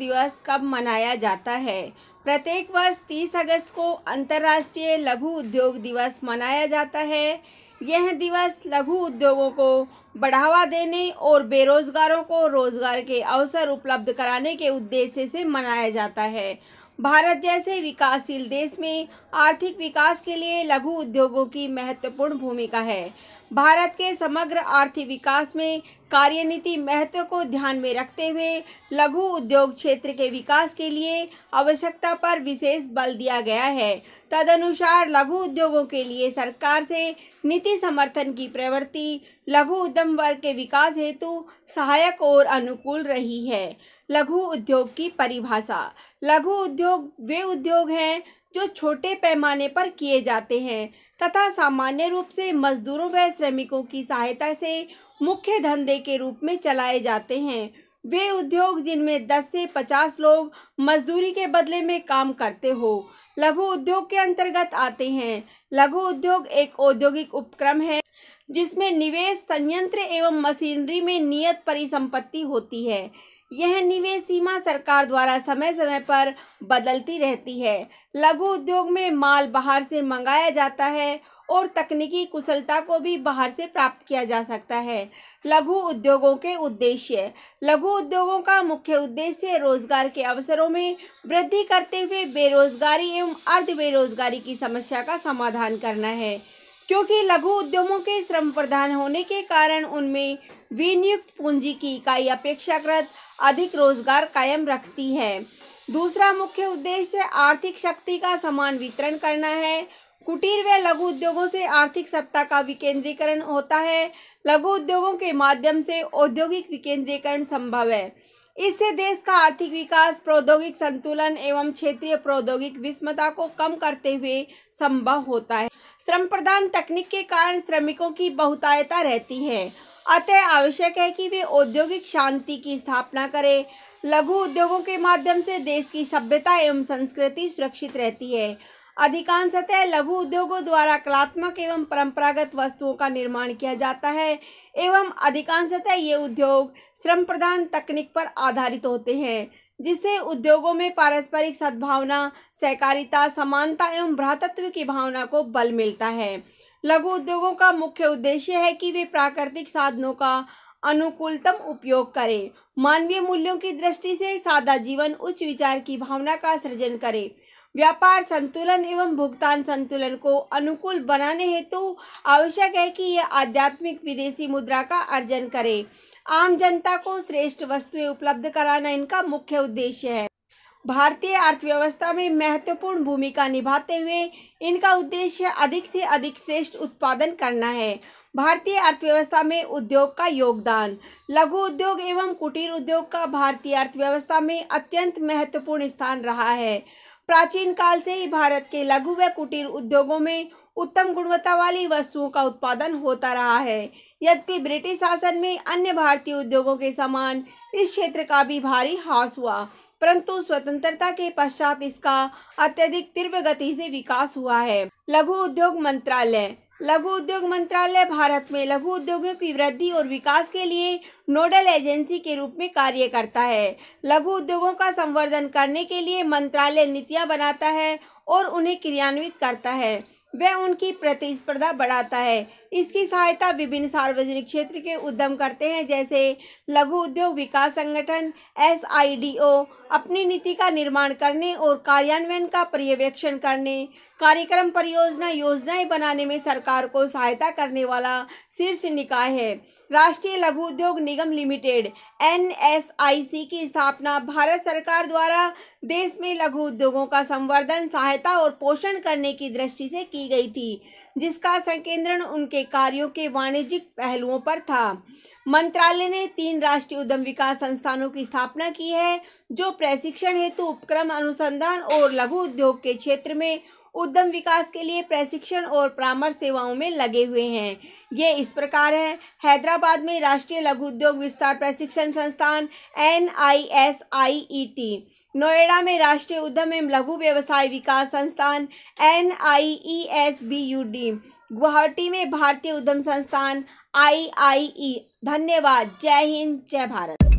दिवस कब मनाया जाता है प्रत्येक वर्ष 30 अगस्त को अंतर्राष्ट्रीय लघु उद्योग दिवस मनाया जाता है यह दिवस लघु उद्योगों को बढ़ावा देने और बेरोजगारों को रोजगार के अवसर उपलब्ध कराने के उद्देश्य से मनाया जाता है भारत जैसे विकासशील देश में आर्थिक विकास के लिए लघु उद्योगों की महत्वपूर्ण भूमिका है भारत के समग्र आर्थिक विकास में कार्यनीति महत्व को ध्यान में रखते हुए लघु उद्योग क्षेत्र के विकास के लिए आवश्यकता पर विशेष बल दिया गया है तदनुसार लघु उद्योगों के लिए सरकार से नीति समर्थन की प्रवृत्ति लघु उद्यम वर्ग के विकास हेतु सहायक और अनुकूल रही है लघु उद्योग की परिभाषा लघु उद्योग वे उद्योग हैं जो छोटे पैमाने पर किए जाते हैं तथा सामान्य रूप से मजदूरों व श्रमिकों की सहायता से मुख्य धंधे के रूप में चलाए जाते हैं वे उद्योग जिनमें 10 से 50 लोग मजदूरी के बदले में काम करते हो लघु उद्योग के अंतर्गत आते हैं लघु उद्योग एक औद्योगिक उपक्रम है जिसमें निवेश संयंत्र एवं मशीनरी में नियत परिसंपत्ति होती है यह निवेश सीमा सरकार द्वारा समय समय पर बदलती रहती है लघु उद्योग में माल बाहर से मंगाया जाता है और तकनीकी कुशलता को भी बाहर से प्राप्त किया जा सकता है लघु उद्योगों के उद्देश्य लघु उद्योगों का मुख्य उद्देश्य रोजगार के अवसरों में वृद्धि करते हुए बेरोजगारी एवं अर्ध बेरोजगारी की समस्या का समाधान करना है क्योंकि लघु उद्यमों के श्रम प्रधान होने के कारण उनमें विनियुक्त पूंजी की इकाई अपेक्षाकृत अधिक रोजगार कायम रखती है दूसरा मुख्य उद्देश्य आर्थिक शक्ति का समान वितरण करना है कुटीर व लघु उद्योगों से आर्थिक सत्ता का विकेंद्रीकरण होता है लघु उद्योगों के माध्यम से औद्योगिक विकेंद्रीकरण संभव है इससे देश का आर्थिक विकास प्रौद्योगिक संतुलन एवं क्षेत्रीय प्रौद्योगिक विषमता को कम करते हुए संभव होता है श्रम प्रधान तकनीक के कारण श्रमिकों की बहुतायता रहती है अतः आवश्यक है कि वे औद्योगिक शांति की स्थापना करें लघु उद्योगों के माध्यम से देश की सभ्यता एवं संस्कृति सुरक्षित रहती है अधिकांशतः लघु उद्योगों द्वारा कलात्मक एवं परंपरागत वस्तुओं का निर्माण किया जाता है एवं अधिकांशतः ये उद्योग श्रम प्रधान तकनीक पर आधारित होते हैं जिससे उद्योगों में पारस्परिक सद्भावना सहकारिता समानता एवं भ्रातत्व की भावना को बल मिलता है लघु उद्योगों का मुख्य उद्देश्य है कि वे प्राकृतिक साधनों का अनुकूलतम उपयोग करें मानवीय मूल्यों की दृष्टि से सादा जीवन उच्च विचार की भावना का सृजन करें व्यापार संतुलन एवं भुगतान संतुलन को अनुकूल बनाने हेतु तो आवश्यक है कि यह आध्यात्मिक विदेशी मुद्रा का अर्जन करे आम जनता को श्रेष्ठ वस्तुएं उपलब्ध कराना इनका मुख्य उद्देश्य है भारतीय अर्थव्यवस्था में महत्वपूर्ण भूमिका निभाते हुए इनका उद्देश्य अधिक से अधिक श्रेष्ठ उत्पादन करना है भारतीय अर्थव्यवस्था में उद्योग का योगदान लघु उद्योग एवं कुटीर उद्योग का भारतीय अर्थव्यवस्था में अत्यंत महत्वपूर्ण स्थान रहा है प्राचीन काल से ही भारत के लघु व कुटीर उद्योगों में उत्तम गुणवत्ता वाली वस्तुओं का उत्पादन होता रहा है यद्यपि ब्रिटिश शासन में अन्य भारतीय उद्योगों के समान इस क्षेत्र का भी भारी हास हुआ परंतु स्वतंत्रता के पश्चात इसका अत्यधिक तीव्र गति से विकास हुआ है लघु उद्योग मंत्रालय लघु उद्योग मंत्रालय भारत में लघु उद्योगों की वृद्धि और विकास के लिए नोडल एजेंसी के रूप में कार्य करता है लघु उद्योगों का संवर्धन करने के लिए मंत्रालय नीतियाँ बनाता है और उन्हें क्रियान्वित करता है वह उनकी प्रतिस्पर्धा बढ़ाता है इसकी सहायता विभिन्न सार्वजनिक क्षेत्र के उद्यम करते हैं जैसे लघु उद्योग विकास संगठन एस अपनी नीति का निर्माण करने और कार्यान्वयन का पर्यवेक्षण करने कार्यक्रम परियोजना योजनाएं बनाने में सरकार को सहायता करने वाला शीर्ष निकाय है राष्ट्रीय लघु उद्योग निगम लिमिटेड एन की स्थापना भारत सरकार द्वारा देश में लघु उद्योगों का संवर्धन सहायता और पोषण करने की दृष्टि से की गई थी जिसका संकेंद्रण उनके के कार्यों के वाणिज्यिक पहलुओं पर था मंत्रालय ने तीन राष्ट्रीय उद्यम विकास संस्थानों की स्थापना की है जो प्रशिक्षण हेतु उपक्रम अनुसंधान और लघु उद्योग के क्षेत्र में उद्यम विकास के लिए प्रशिक्षण और परामर्श सेवाओं में लगे हुए हैं ये इस प्रकार है हैदराबाद में राष्ट्रीय लघु उद्योग विस्तार प्रशिक्षण संस्थान N I S I E T Noida में राष्ट्रीय उद्यम एवं लघु व्यवसाय विकास संस्थान N I E S B U D Guwahati में भारतीय उद्यम संस्थान आई आई ई धन्यवाद जय हिंद जय भारत